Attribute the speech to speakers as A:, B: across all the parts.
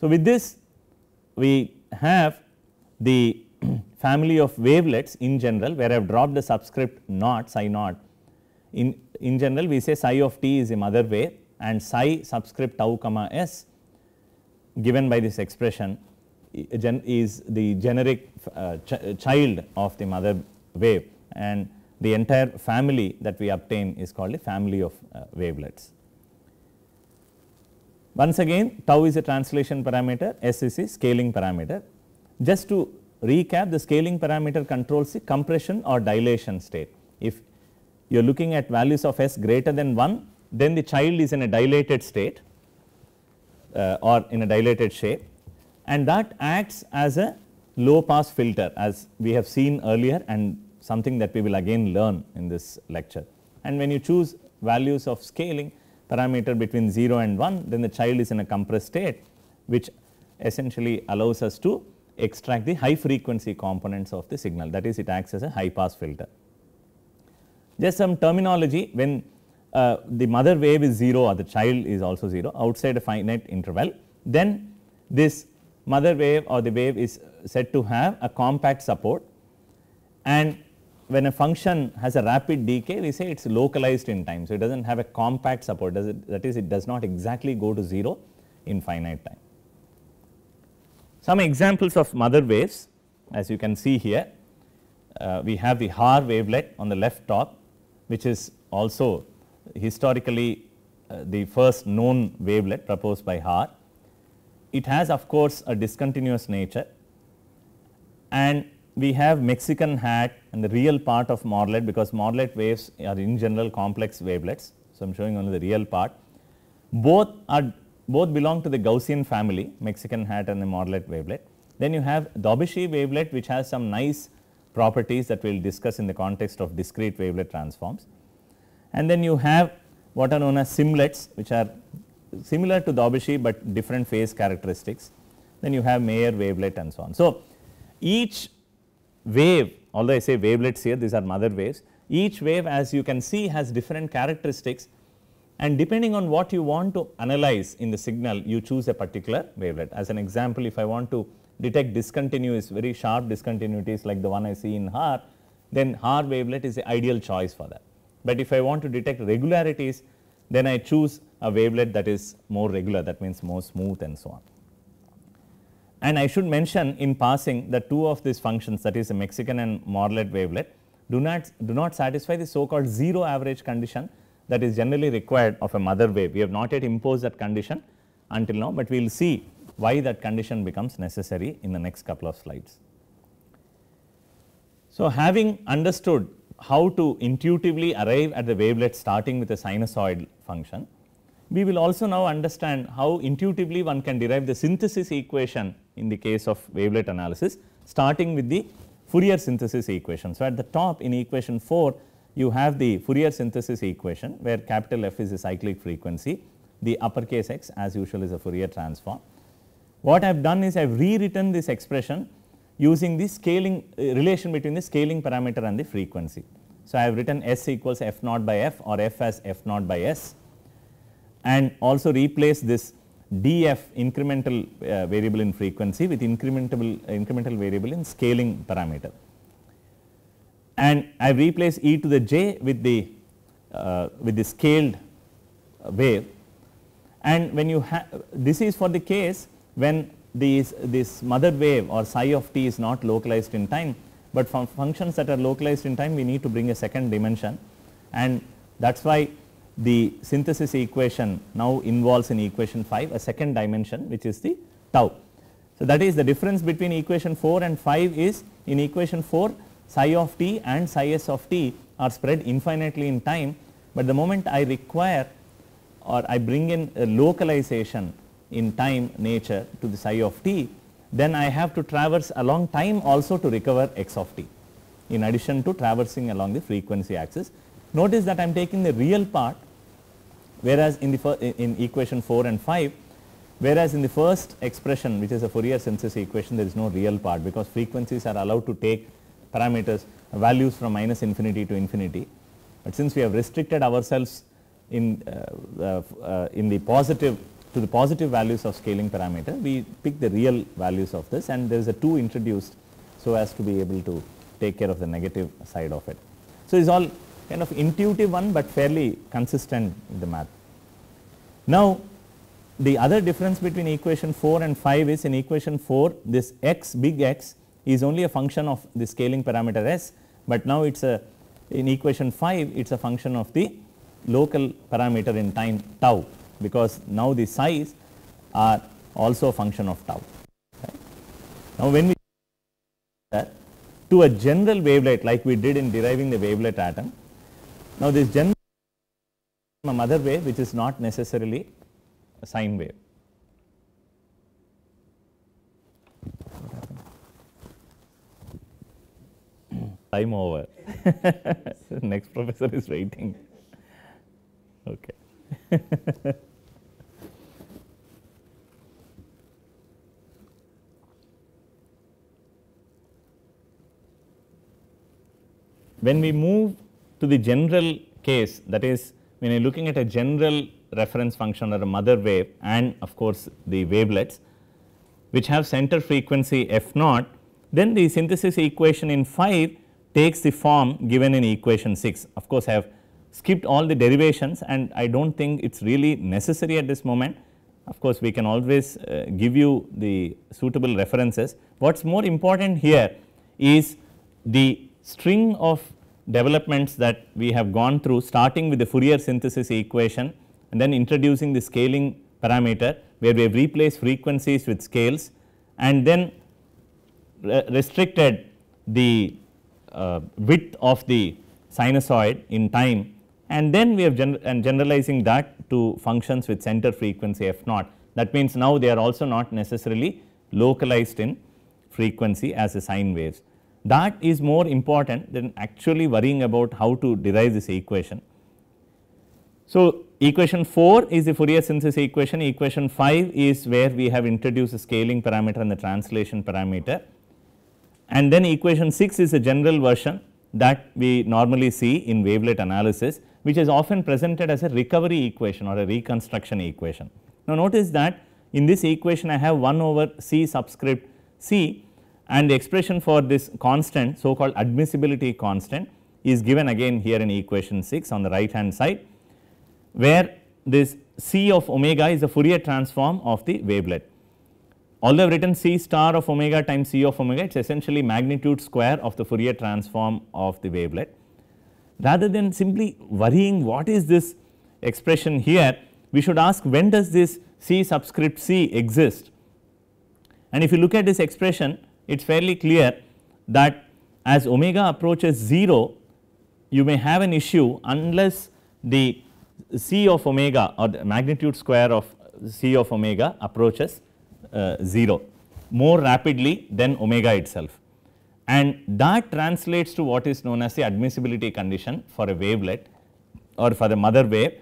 A: So, with this we have the family of wavelets in general where I have dropped the subscript naught psi naught. In, in general we say psi of t is a mother wave and psi subscript tau comma s given by this expression is the generic uh, ch uh, child of the mother wave and the entire family that we obtain is called a family of uh, wavelets. Once again tau is a translation parameter, S is a scaling parameter. Just to recap the scaling parameter controls the compression or dilation state. If you are looking at values of S greater than 1 then the child is in a dilated state uh, or in a dilated shape and that acts as a low pass filter as we have seen earlier and something that we will again learn in this lecture. And when you choose values of scaling parameter between 0 and 1 then the child is in a compressed state which essentially allows us to extract the high frequency components of the signal that is it acts as a high pass filter. Just some terminology when uh, the mother wave is 0 or the child is also 0 outside a finite interval then this mother wave or the wave is said to have a compact support and when a function has a rapid decay, we say it is localized in time. So, it does not have a compact support, it, that is it does not exactly go to 0 in finite time. Some examples of mother waves as you can see here, uh, we have the Haar wavelet on the left top which is also historically uh, the first known wavelet proposed by Haar. It has of course, a discontinuous nature and we have Mexican hat and the real part of Morlet because Morlet waves are in general complex wavelets. So, I am showing only the real part. Both are both belong to the Gaussian family Mexican hat and the Morlet wavelet. Then you have Dobishi wavelet which has some nice properties that we will discuss in the context of discrete wavelet transforms. And then you have what are known as simlets which are similar to Dobishi, but different phase characteristics. Then you have Mayer wavelet and so on. So, each wave although I say wavelets here these are mother waves each wave as you can see has different characteristics and depending on what you want to analyze in the signal you choose a particular wavelet. As an example if I want to detect discontinuous very sharp discontinuities like the one I see in HAR then HAR wavelet is the ideal choice for that. But if I want to detect regularities then I choose a wavelet that is more regular that means more smooth and so on. And I should mention in passing that two of these functions that is the Mexican and Morlet wavelet do not, do not satisfy the so called 0 average condition that is generally required of a mother wave. We have not yet imposed that condition until now, but we will see why that condition becomes necessary in the next couple of slides. So, having understood how to intuitively arrive at the wavelet starting with a sinusoid function, we will also now understand how intuitively one can derive the synthesis equation in the case of wavelet analysis starting with the Fourier synthesis equation. So, at the top in equation 4 you have the Fourier synthesis equation where capital F is the cyclic frequency, the uppercase x as usual is a Fourier transform. What I have done is I have rewritten this expression using the scaling uh, relation between the scaling parameter and the frequency. So, I have written S equals F naught by F or F as F naught by S and also replace this df incremental uh, variable in frequency with incremental incremental variable in scaling parameter and I replace e to the j with the uh, with the scaled wave and when you have this is for the case when these this mother wave or psi of t is not localized in time but from functions that are localized in time we need to bring a second dimension and that is why the synthesis equation now involves in equation 5 a second dimension which is the tau. So, that is the difference between equation 4 and 5 is in equation 4 psi of t and psi s of t are spread infinitely in time, but the moment I require or I bring in a localization in time nature to the psi of t, then I have to traverse along time also to recover x of t in addition to traversing along the frequency axis. Notice that I am taking the real part whereas in the in equation 4 and 5 whereas in the first expression which is a Fourier census equation there is no real part because frequencies are allowed to take parameters values from minus infinity to infinity. But since we have restricted ourselves in, uh, uh, uh, in the positive to the positive values of scaling parameter we pick the real values of this and there is a 2 introduced so as to be able to take care of the negative side of it. So, it is all kind of intuitive one but fairly consistent with the math. Now, the other difference between equation 4 and 5 is in equation 4 this x big X is only a function of the scaling parameter s, but now it is a in equation 5 it is a function of the local parameter in time tau because now the size are also a function of tau. Now, when we that to a general wavelet like we did in deriving the wavelet atom, now, this Janma from other wave which is not necessarily a sine wave. Time over. Next professor is waiting. Okay. when we move to the general case that is when you are looking at a general reference function or a mother wave and of course, the wavelets which have center frequency f naught, then the synthesis equation in 5 takes the form given in equation 6. Of course, I have skipped all the derivations and I do not think it is really necessary at this moment. Of course, we can always uh, give you the suitable references. What is more important here is the string of developments that we have gone through starting with the Fourier synthesis equation and then introducing the scaling parameter where we have replaced frequencies with scales and then restricted the uh, width of the sinusoid in time and then we have and generalizing that to functions with center frequency f naught. That means now they are also not necessarily localized in frequency as a sine waves. That is more important than actually worrying about how to derive this equation. So, equation 4 is the Fourier synthesis equation, equation 5 is where we have introduced the scaling parameter and the translation parameter. And then equation 6 is a general version that we normally see in wavelet analysis which is often presented as a recovery equation or a reconstruction equation. Now, notice that in this equation I have 1 over C subscript C and the expression for this constant so called admissibility constant is given again here in equation 6 on the right hand side where this C of omega is the Fourier transform of the wavelet. Although written C star of omega times C of omega it is essentially magnitude square of the Fourier transform of the wavelet. Rather than simply worrying what is this expression here we should ask when does this C subscript C exist and if you look at this expression it is fairly clear that as omega approaches 0 you may have an issue unless the c of omega or the magnitude square of c of omega approaches uh, 0 more rapidly than omega itself and that translates to what is known as the admissibility condition for a wavelet or for the mother wave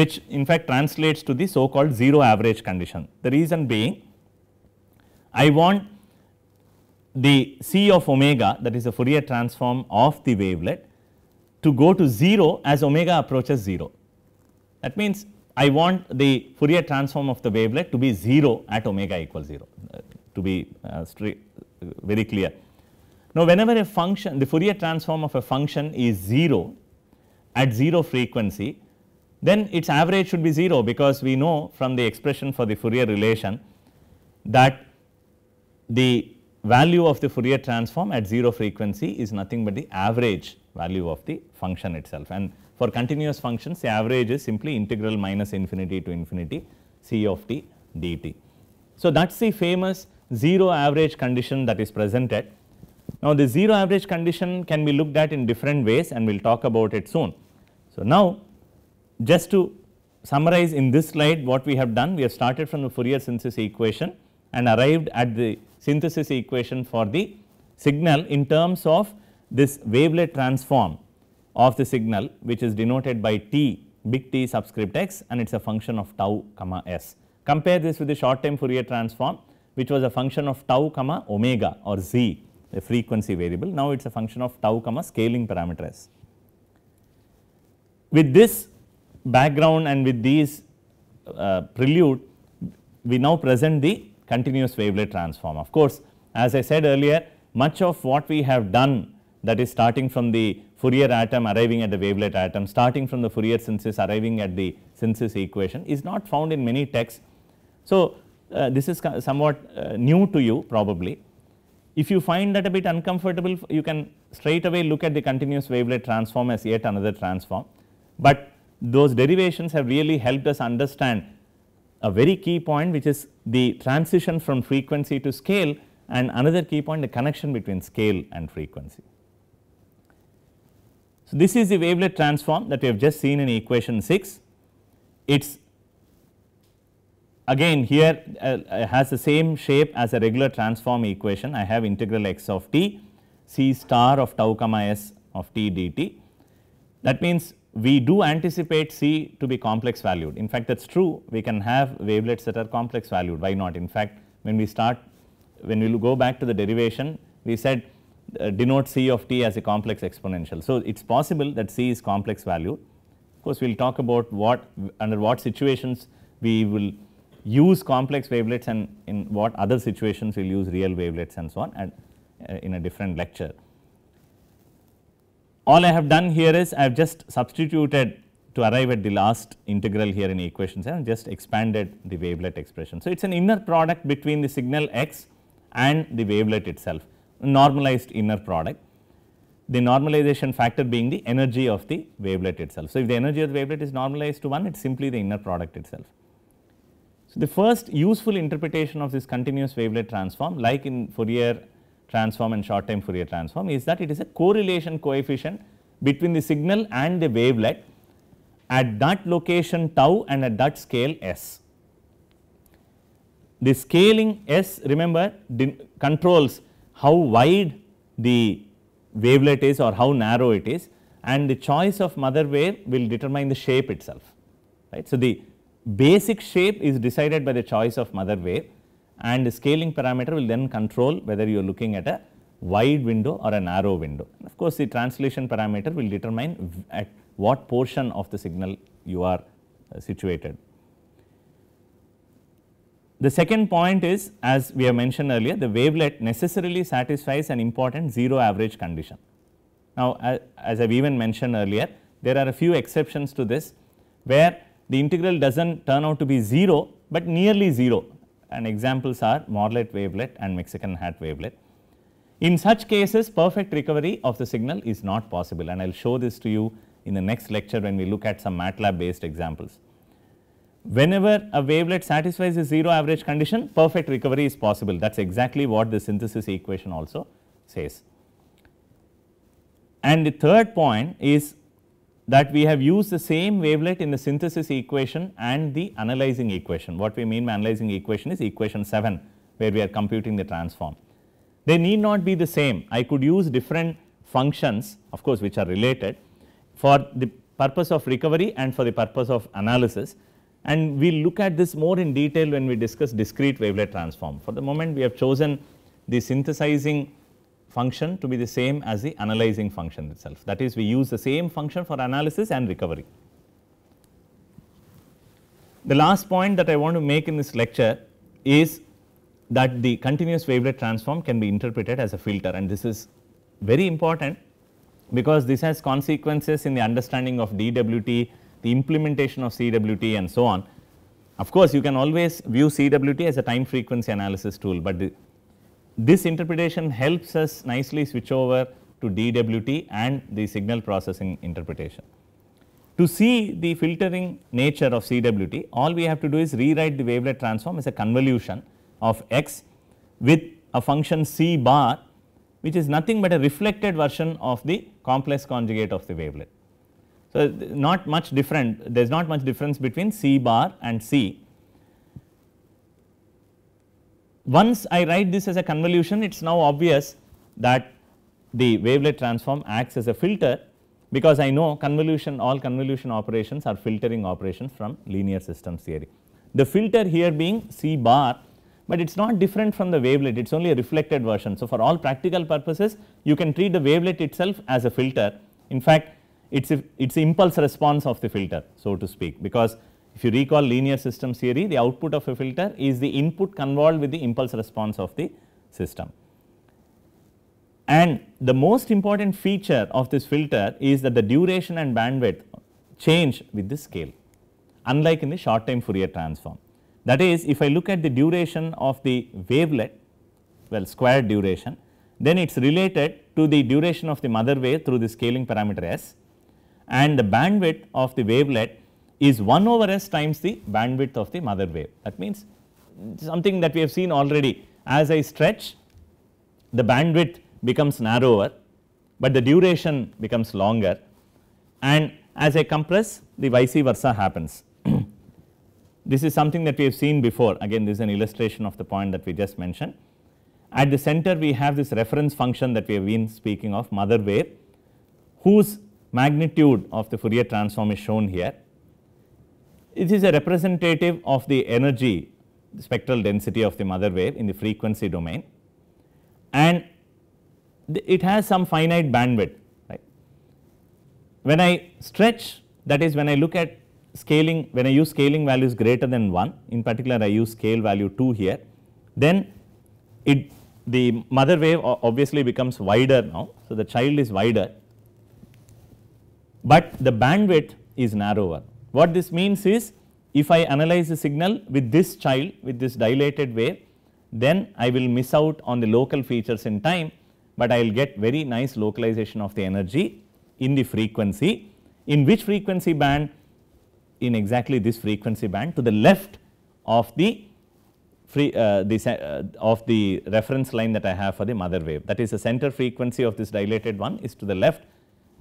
A: which in fact translates to the so called 0 average condition. The reason being I want the C of omega that is the Fourier transform of the wavelet to go to 0 as omega approaches 0. That means, I want the Fourier transform of the wavelet to be 0 at omega equals 0 uh, to be uh, uh, very clear. Now, whenever a function the Fourier transform of a function is 0 at 0 frequency, then its average should be 0 because we know from the expression for the Fourier relation that the value of the Fourier transform at 0 frequency is nothing but the average value of the function itself. And for continuous functions, the average is simply integral minus infinity to infinity c of t dt. So, that is the famous 0 average condition that is presented. Now, the 0 average condition can be looked at in different ways and we will talk about it soon. So, now just to summarize in this slide what we have done, we have started from the Fourier synthesis equation and arrived at the synthesis equation for the signal in terms of this wavelet transform of the signal which is denoted by t big T subscript x and it is a function of tau comma s. Compare this with the short time Fourier transform which was a function of tau comma omega or z a frequency variable. Now, it is a function of tau comma scaling parameter s. With this background and with these uh, prelude, we now present the continuous wavelet transform. Of course, as I said earlier, much of what we have done that is starting from the Fourier atom arriving at the wavelet atom, starting from the Fourier synthesis arriving at the synthesis equation is not found in many texts. So, uh, this is somewhat uh, new to you probably. If you find that a bit uncomfortable, you can straight away look at the continuous wavelet transform as yet another transform. But those derivations have really helped us understand a very key point which is the transition from frequency to scale and another key point the connection between scale and frequency. So, this is the wavelet transform that we have just seen in equation 6. It is again here uh, uh, has the same shape as a regular transform equation. I have integral x of t c star of tau comma s of t dt. That means we do anticipate C to be complex valued. In fact, that is true. We can have wavelets that are complex valued. Why not? In fact, when we start, when we go back to the derivation, we said uh, denote C of t as a complex exponential. So, it is possible that C is complex valued. Of course, we will talk about what under what situations we will use complex wavelets and in what other situations we will use real wavelets and so on and uh, in a different lecture. All I have done here is I have just substituted to arrive at the last integral here in equations, and just expanded the wavelet expression. So, it is an inner product between the signal x and the wavelet itself normalized inner product the normalization factor being the energy of the wavelet itself. So, if the energy of the wavelet is normalized to 1 it is simply the inner product itself. So, the first useful interpretation of this continuous wavelet transform like in Fourier transform and short time Fourier transform is that it is a correlation coefficient between the signal and the wavelet at that location tau and at that scale s. The scaling s remember controls how wide the wavelet is or how narrow it is and the choice of mother wave will determine the shape itself. right? So, the basic shape is decided by the choice of mother wave and the scaling parameter will then control whether you are looking at a wide window or a narrow window. And of course, the translation parameter will determine at what portion of the signal you are uh, situated. The second point is as we have mentioned earlier the wavelet necessarily satisfies an important 0 average condition. Now, as, as I have even mentioned earlier there are a few exceptions to this where the integral does not turn out to be 0, but nearly 0 and examples are Morlet wavelet and Mexican hat wavelet. In such cases perfect recovery of the signal is not possible and I will show this to you in the next lecture when we look at some MATLAB based examples. Whenever a wavelet satisfies the 0 average condition perfect recovery is possible that is exactly what the synthesis equation also says. And the third point is that we have used the same wavelet in the synthesis equation and the analyzing equation. What we mean by analyzing equation is equation 7 where we are computing the transform. They need not be the same. I could use different functions of course which are related for the purpose of recovery and for the purpose of analysis and we will look at this more in detail when we discuss discrete wavelet transform. For the moment we have chosen the synthesizing function to be the same as the analyzing function itself. That is we use the same function for analysis and recovery. The last point that I want to make in this lecture is that the continuous wavelet transform can be interpreted as a filter and this is very important because this has consequences in the understanding of DWT, the implementation of CWT and so on. Of course, you can always view CWT as a time frequency analysis tool, but the this interpretation helps us nicely switch over to DWT and the signal processing interpretation. To see the filtering nature of CWT, all we have to do is rewrite the wavelet transform as a convolution of x with a function c bar which is nothing but a reflected version of the complex conjugate of the wavelet. So, not much different there is not much difference between c bar and c once I write this as a convolution it is now obvious that the wavelet transform acts as a filter because I know convolution all convolution operations are filtering operations from linear systems theory. The filter here being C bar but it is not different from the wavelet it is only a reflected version. So, for all practical purposes you can treat the wavelet itself as a filter in fact it is it is impulse response of the filter so to speak because if you recall linear systems theory, the output of a filter is the input convolved with the impulse response of the system. And the most important feature of this filter is that the duration and bandwidth change with the scale, unlike in the short time Fourier transform. That is, if I look at the duration of the wavelet, well square duration, then it is related to the duration of the mother wave through the scaling parameter s and the bandwidth of the wavelet is 1 over s times the bandwidth of the mother wave. That means something that we have seen already as I stretch the bandwidth becomes narrower, but the duration becomes longer and as I compress the vice versa happens. this is something that we have seen before again this is an illustration of the point that we just mentioned. At the center we have this reference function that we have been speaking of mother wave whose magnitude of the Fourier transform is shown here it is a representative of the energy the spectral density of the mother wave in the frequency domain and it has some finite bandwidth. Right? When I stretch that is when I look at scaling when I use scaling values greater than 1 in particular I use scale value 2 here then it the mother wave obviously becomes wider now. So, the child is wider, but the bandwidth is narrower what this means is if I analyze the signal with this child with this dilated wave then I will miss out on the local features in time, but I will get very nice localization of the energy in the frequency. In which frequency band? In exactly this frequency band to the left of the free uh, uh, of the reference line that I have for the mother wave that is the center frequency of this dilated one is to the left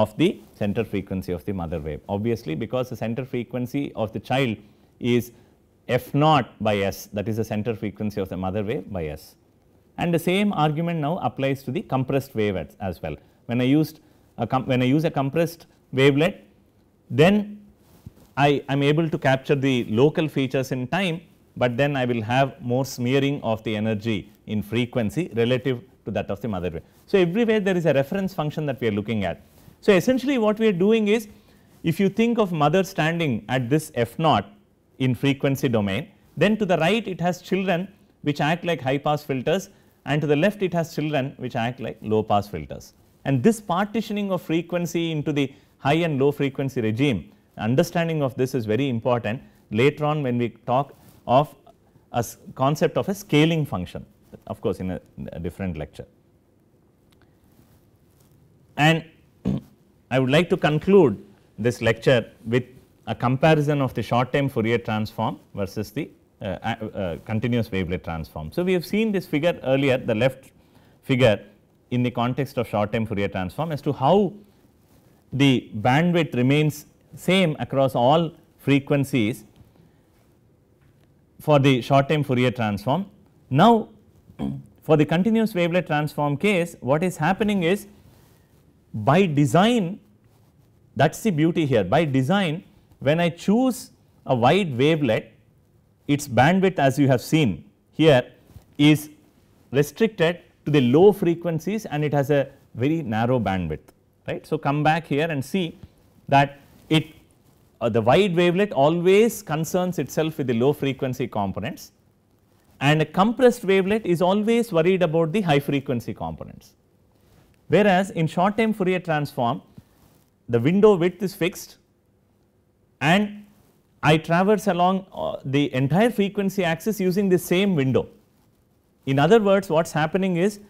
A: of the center frequency of the mother wave. Obviously, because the center frequency of the child is f naught by s that is the center frequency of the mother wave by s. And the same argument now applies to the compressed wave as, well. When I used when I use a compressed wavelet, then I am able to capture the local features in time, but then I will have more smearing of the energy in frequency relative to that of the mother wave. So, everywhere there is a reference function that we are looking at. So, essentially what we are doing is if you think of mother standing at this f naught in frequency domain then to the right it has children which act like high pass filters and to the left it has children which act like low pass filters. And this partitioning of frequency into the high and low frequency regime understanding of this is very important later on when we talk of a concept of a scaling function of course in a, in a different lecture. And I would like to conclude this lecture with a comparison of the short time Fourier transform versus the uh, uh, continuous wavelet transform. So, we have seen this figure earlier the left figure in the context of short time Fourier transform as to how the bandwidth remains same across all frequencies for the short time Fourier transform. Now, for the continuous wavelet transform case what is happening is by design that is the beauty here by design when I choose a wide wavelet its bandwidth as you have seen here is restricted to the low frequencies and it has a very narrow bandwidth right. So, come back here and see that it uh, the wide wavelet always concerns itself with the low frequency components and a compressed wavelet is always worried about the high frequency components. Whereas, in short time Fourier transform the window width is fixed and I traverse along uh, the entire frequency axis using the same window. In other words what is happening is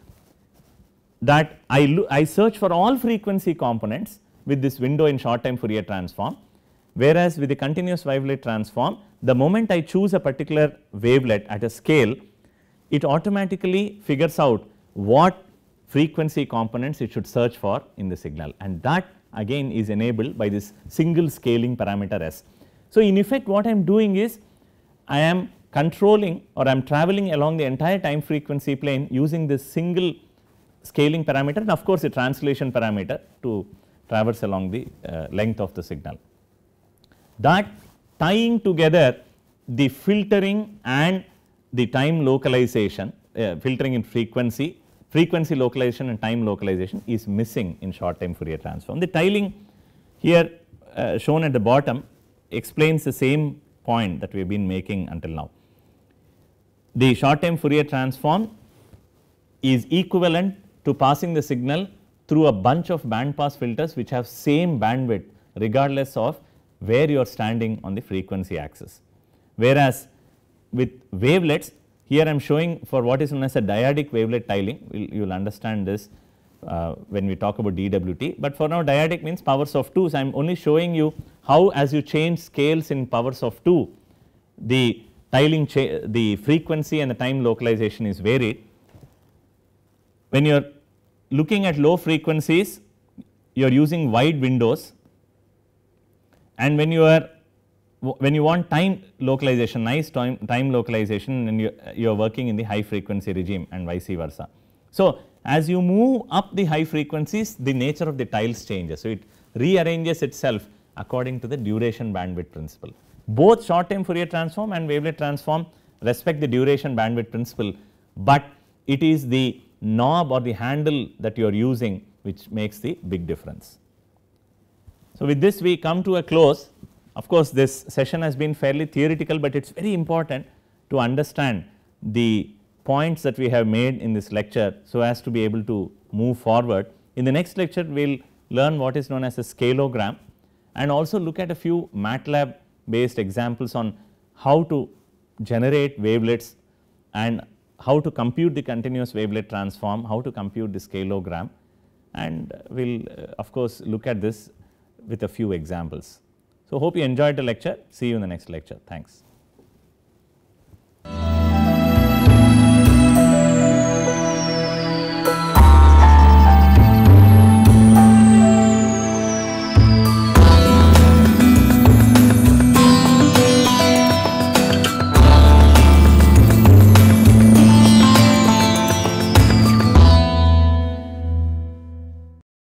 A: that I, I search for all frequency components with this window in short time Fourier transform whereas with the continuous wavelet transform the moment I choose a particular wavelet at a scale it automatically figures out what frequency components it should search for in the signal and that again is enabled by this single scaling parameter S. So, in effect what I am doing is I am controlling or I am traveling along the entire time frequency plane using this single scaling parameter and of course, a translation parameter to traverse along the uh, length of the signal. That tying together the filtering and the time localization uh, filtering in frequency frequency localization and time localization is missing in short time Fourier transform. The tiling here uh, shown at the bottom explains the same point that we have been making until now. The short time Fourier transform is equivalent to passing the signal through a bunch of band pass filters which have same bandwidth regardless of where you are standing on the frequency axis. Whereas, with wavelets here I am showing for what is known as a dyadic wavelet tiling, we'll, you will understand this uh, when we talk about DWT, but for now dyadic means powers of 2. So, I am only showing you how as you change scales in powers of 2, the tiling the frequency and the time localization is varied. When you are looking at low frequencies, you are using wide windows and when you are when you want time localization, nice time, time localization and you, you're working in the high frequency regime and vice versa. So, as you move up the high frequencies, the nature of the tiles changes. So, it rearranges itself according to the duration bandwidth principle. Both short time Fourier transform and wavelet transform respect the duration bandwidth principle, but it is the knob or the handle that you are using which makes the big difference. So, with this we come to a close. Of course, this session has been fairly theoretical, but it is very important to understand the points that we have made in this lecture so as to be able to move forward. In the next lecture, we will learn what is known as a scalogram and also look at a few MATLAB based examples on how to generate wavelets and how to compute the continuous wavelet transform, how to compute the scalogram and we will uh, of course look at this with a few examples. So, hope you enjoyed the lecture. See you in the next lecture. Thanks.